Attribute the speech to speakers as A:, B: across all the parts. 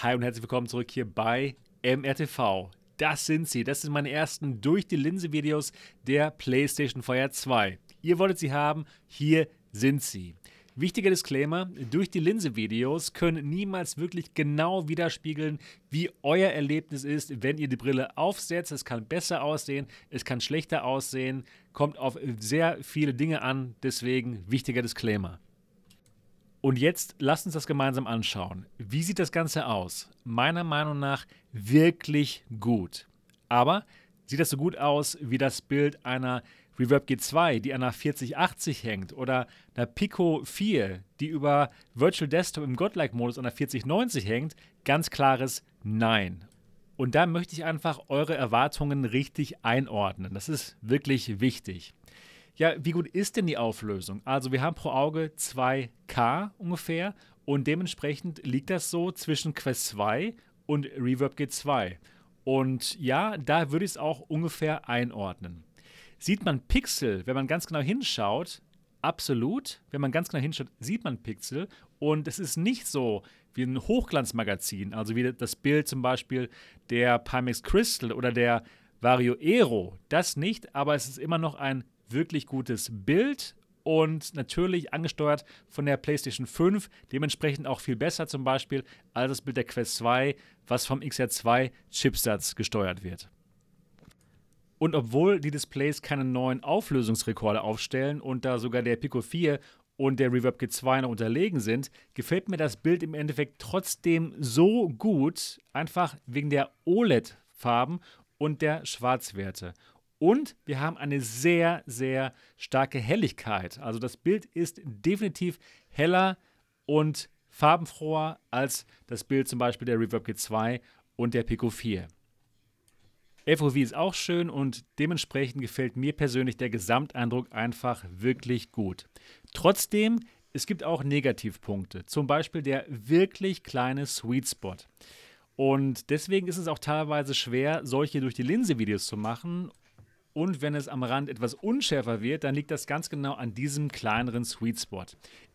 A: Hi und herzlich willkommen zurück hier bei MRTV. Das sind sie. Das sind meine ersten durch die Linse Videos der PlayStation Fire 2. Ihr wolltet sie haben, hier sind sie. Wichtiger Disclaimer, durch die Linse Videos können niemals wirklich genau widerspiegeln, wie euer Erlebnis ist, wenn ihr die Brille aufsetzt. Es kann besser aussehen, es kann schlechter aussehen, kommt auf sehr viele Dinge an, deswegen wichtiger Disclaimer. Und jetzt lasst uns das gemeinsam anschauen. Wie sieht das Ganze aus? Meiner Meinung nach wirklich gut. Aber sieht das so gut aus wie das Bild einer Reverb G2, die an einer 4080 hängt oder einer Pico 4, die über Virtual Desktop im Godlike-Modus an einer 4090 hängt? Ganz klares Nein. Und da möchte ich einfach eure Erwartungen richtig einordnen. Das ist wirklich wichtig ja, wie gut ist denn die Auflösung? Also wir haben pro Auge 2K ungefähr und dementsprechend liegt das so zwischen Quest 2 und Reverb G2. Und ja, da würde ich es auch ungefähr einordnen. Sieht man Pixel, wenn man ganz genau hinschaut, absolut. Wenn man ganz genau hinschaut, sieht man Pixel. Und es ist nicht so wie ein Hochglanzmagazin, also wie das Bild zum Beispiel der Pimax Crystal oder der Vario Aero. Das nicht, aber es ist immer noch ein wirklich gutes Bild und natürlich angesteuert von der PlayStation 5, dementsprechend auch viel besser zum Beispiel als das Bild der Quest 2, was vom XR2 Chipsatz gesteuert wird. Und obwohl die Displays keine neuen Auflösungsrekorde aufstellen und da sogar der Pico 4 und der Reverb G2 noch unterlegen sind, gefällt mir das Bild im Endeffekt trotzdem so gut, einfach wegen der OLED-Farben und der Schwarzwerte. Und wir haben eine sehr, sehr starke Helligkeit. Also das Bild ist definitiv heller und farbenfroher als das Bild zum Beispiel der Reverb G2 und der Pico 4. FOV ist auch schön und dementsprechend gefällt mir persönlich der Gesamteindruck einfach wirklich gut. Trotzdem, es gibt auch Negativpunkte, zum Beispiel der wirklich kleine Sweet Spot. Und deswegen ist es auch teilweise schwer, solche durch die Linse Videos zu machen und wenn es am Rand etwas unschärfer wird, dann liegt das ganz genau an diesem kleineren Sweet Spot.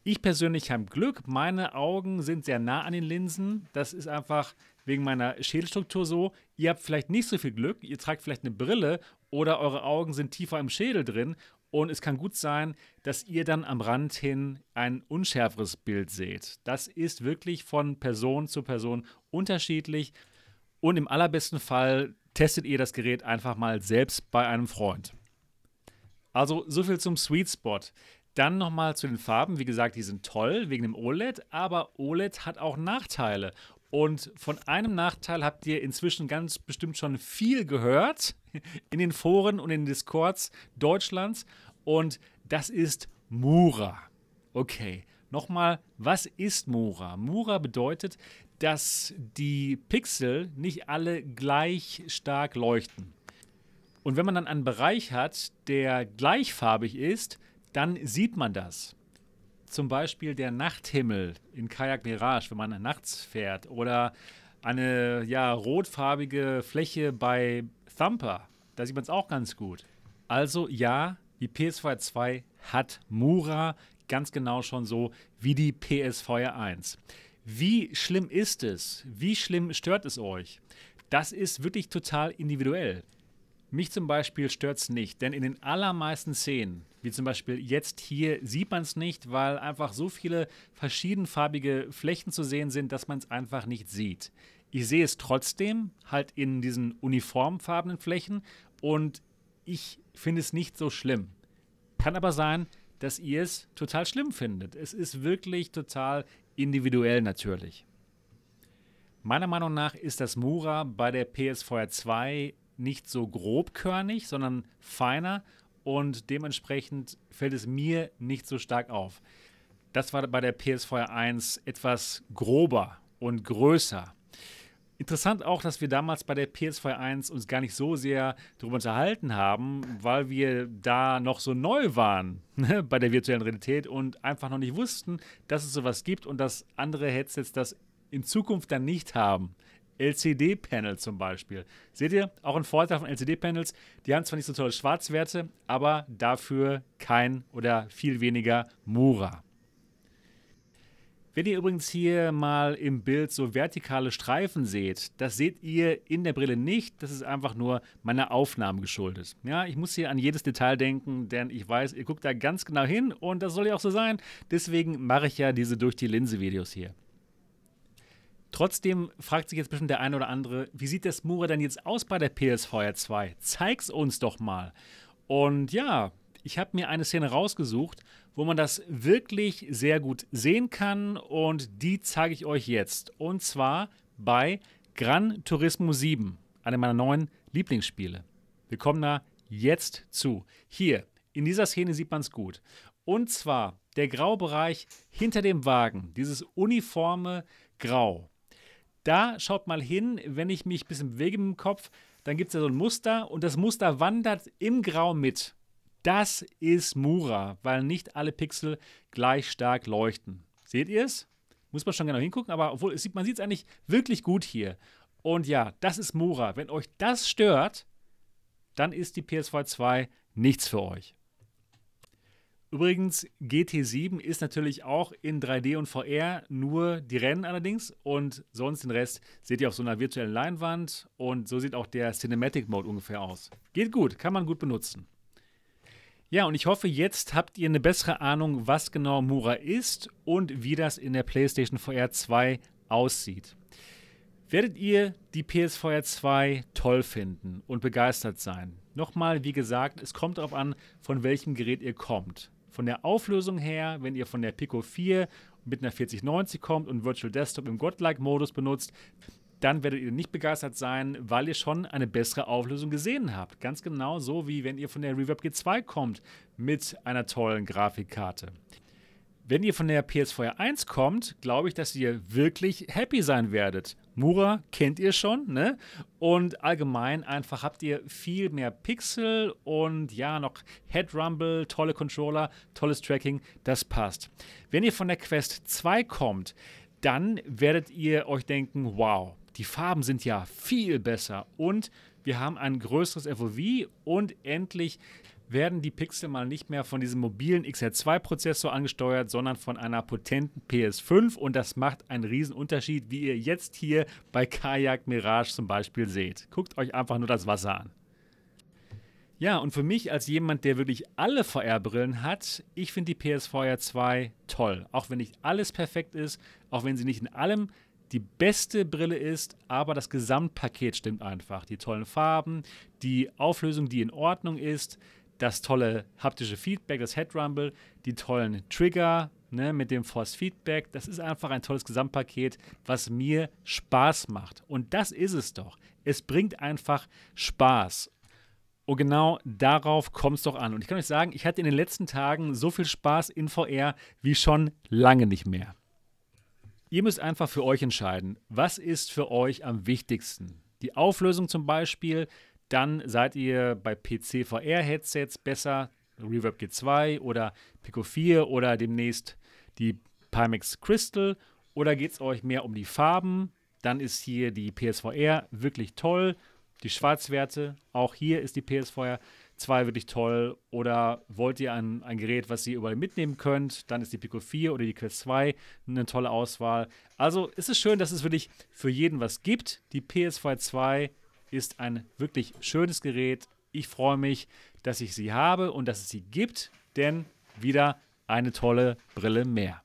A: Ich persönlich habe Glück, meine Augen sind sehr nah an den Linsen. Das ist einfach wegen meiner Schädelstruktur so. Ihr habt vielleicht nicht so viel Glück, ihr tragt vielleicht eine Brille oder eure Augen sind tiefer im Schädel drin und es kann gut sein, dass ihr dann am Rand hin ein unschärferes Bild seht. Das ist wirklich von Person zu Person unterschiedlich. Und im allerbesten Fall testet ihr das Gerät einfach mal selbst bei einem Freund. Also so viel zum Sweet Spot. Dann nochmal zu den Farben. Wie gesagt, die sind toll wegen dem OLED, aber OLED hat auch Nachteile. Und von einem Nachteil habt ihr inzwischen ganz bestimmt schon viel gehört in den Foren und in den Discords Deutschlands. Und das ist Mura. Okay, nochmal, was ist Mura? Mura bedeutet, dass die Pixel nicht alle gleich stark leuchten. Und wenn man dann einen Bereich hat, der gleichfarbig ist, dann sieht man das. Zum Beispiel der Nachthimmel in Kajak Mirage, wenn man nachts fährt, oder eine ja, rotfarbige Fläche bei Thumper. Da sieht man es auch ganz gut. Also ja, die PSVR 2 hat Mura ganz genau schon so wie die PSVR 1. Wie schlimm ist es? Wie schlimm stört es euch? Das ist wirklich total individuell. Mich zum Beispiel stört es nicht, denn in den allermeisten Szenen, wie zum Beispiel jetzt hier, sieht man es nicht, weil einfach so viele verschiedenfarbige Flächen zu sehen sind, dass man es einfach nicht sieht. Ich sehe es trotzdem, halt in diesen uniformfarbenen Flächen und ich finde es nicht so schlimm. Kann aber sein, dass ihr es total schlimm findet. Es ist wirklich total individuell natürlich. Meiner Meinung nach ist das Mura bei der PSVR 2 nicht so grobkörnig, sondern feiner und dementsprechend fällt es mir nicht so stark auf. Das war bei der PSVR 1 etwas grober und größer. Interessant auch, dass wir damals bei der PS2 1 uns gar nicht so sehr darüber unterhalten haben, weil wir da noch so neu waren ne, bei der virtuellen Realität und einfach noch nicht wussten, dass es sowas gibt und dass andere Headsets das in Zukunft dann nicht haben. LCD-Panel zum Beispiel. Seht ihr, auch ein Vorteil von LCD-Panels, die haben zwar nicht so tolle Schwarzwerte, aber dafür kein oder viel weniger Mura. Wenn ihr übrigens hier mal im Bild so vertikale Streifen seht, das seht ihr in der Brille nicht. Das ist einfach nur meiner Aufnahme geschuldet. Ja, ich muss hier an jedes Detail denken, denn ich weiß, ihr guckt da ganz genau hin und das soll ja auch so sein. Deswegen mache ich ja diese durch die Linse Videos hier. Trotzdem fragt sich jetzt bestimmt der eine oder andere, wie sieht das Mura denn jetzt aus bei der PS Fire 2? Zeig's uns doch mal. Und ja, ich habe mir eine Szene rausgesucht wo man das wirklich sehr gut sehen kann und die zeige ich euch jetzt. Und zwar bei Gran Turismo 7, einem meiner neuen Lieblingsspiele. Wir kommen da jetzt zu. Hier, in dieser Szene sieht man es gut. Und zwar der Graubereich hinter dem Wagen, dieses uniforme Grau. Da schaut mal hin, wenn ich mich ein bisschen bewege im Kopf, dann gibt es da so ein Muster und das Muster wandert im Grau mit. Das ist Mura, weil nicht alle Pixel gleich stark leuchten. Seht ihr es? Muss man schon genau hingucken, aber obwohl sieht, man sieht es eigentlich wirklich gut hier. Und ja, das ist Mura. Wenn euch das stört, dann ist die PS4 2 nichts für euch. Übrigens, GT7 ist natürlich auch in 3D und VR, nur die Rennen allerdings und sonst den Rest seht ihr auf so einer virtuellen Leinwand und so sieht auch der Cinematic Mode ungefähr aus. Geht gut, kann man gut benutzen. Ja, und ich hoffe, jetzt habt ihr eine bessere Ahnung, was genau Mura ist und wie das in der PlayStation VR 2 aussieht. Werdet ihr die PSVR 2 toll finden und begeistert sein? Nochmal, wie gesagt, es kommt darauf an, von welchem Gerät ihr kommt. Von der Auflösung her, wenn ihr von der Pico 4 mit einer 4090 kommt und Virtual Desktop im Godlike-Modus benutzt, dann werdet ihr nicht begeistert sein, weil ihr schon eine bessere Auflösung gesehen habt. Ganz genau so wie wenn ihr von der Reverb G2 kommt mit einer tollen Grafikkarte. Wenn ihr von der PS4 1 kommt, glaube ich, dass ihr wirklich happy sein werdet. Mura kennt ihr schon, ne? Und allgemein einfach habt ihr viel mehr Pixel und ja, noch Head Rumble, tolle Controller, tolles Tracking, das passt. Wenn ihr von der Quest 2 kommt, dann werdet ihr euch denken, wow, die Farben sind ja viel besser und wir haben ein größeres FOV und endlich werden die Pixel mal nicht mehr von diesem mobilen XR2-Prozessor angesteuert, sondern von einer potenten PS5 und das macht einen riesen Unterschied, wie ihr jetzt hier bei Kajak Mirage zum Beispiel seht. Guckt euch einfach nur das Wasser an. Ja, und für mich als jemand, der wirklich alle VR-Brillen hat, ich finde die PS VR 2 toll. Auch wenn nicht alles perfekt ist, auch wenn sie nicht in allem die beste Brille ist, aber das Gesamtpaket stimmt einfach. Die tollen Farben, die Auflösung, die in Ordnung ist, das tolle haptische Feedback, das Head Rumble, die tollen Trigger ne, mit dem Force Feedback. Das ist einfach ein tolles Gesamtpaket, was mir Spaß macht. Und das ist es doch. Es bringt einfach Spaß. Und genau darauf kommt es doch an. Und ich kann euch sagen, ich hatte in den letzten Tagen so viel Spaß in VR wie schon lange nicht mehr. Ihr müsst einfach für euch entscheiden, was ist für euch am wichtigsten. Die Auflösung zum Beispiel, dann seid ihr bei PC-VR-Headsets besser, Reverb G2 oder Pico 4 oder demnächst die Pimax Crystal. Oder geht es euch mehr um die Farben? Dann ist hier die PSVR wirklich toll. Die Schwarzwerte, auch hier ist die PSVR 2 wirklich toll. Oder wollt ihr ein, ein Gerät, was ihr überall mitnehmen könnt, dann ist die Pico 4 oder die Quest 2 eine tolle Auswahl. Also ist es schön, dass es wirklich für jeden was gibt. Die ps 5 2 ist ein wirklich schönes Gerät. Ich freue mich, dass ich sie habe und dass es sie gibt, denn wieder eine tolle Brille mehr.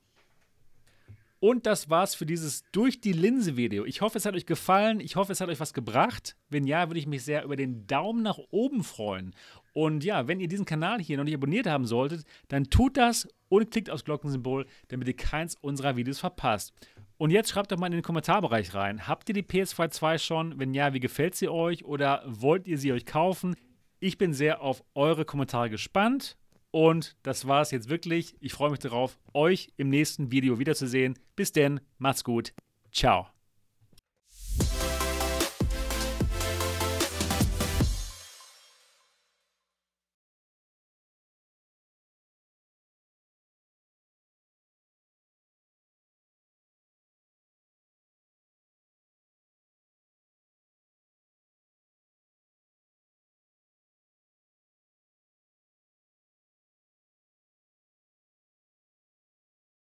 A: Und das war's für dieses Durch die Linse-Video. Ich hoffe, es hat euch gefallen. Ich hoffe, es hat euch was gebracht. Wenn ja, würde ich mich sehr über den Daumen nach oben freuen. Und ja, wenn ihr diesen Kanal hier noch nicht abonniert haben solltet, dann tut das und klickt aufs Glockensymbol, damit ihr keins unserer Videos verpasst. Und jetzt schreibt doch mal in den Kommentarbereich rein. Habt ihr die PS2 2 schon? Wenn ja, wie gefällt sie euch? Oder wollt ihr sie euch kaufen? Ich bin sehr auf eure Kommentare gespannt und das war es jetzt wirklich. Ich freue mich darauf, euch im nächsten Video wiederzusehen. Bis denn, macht's gut. Ciao.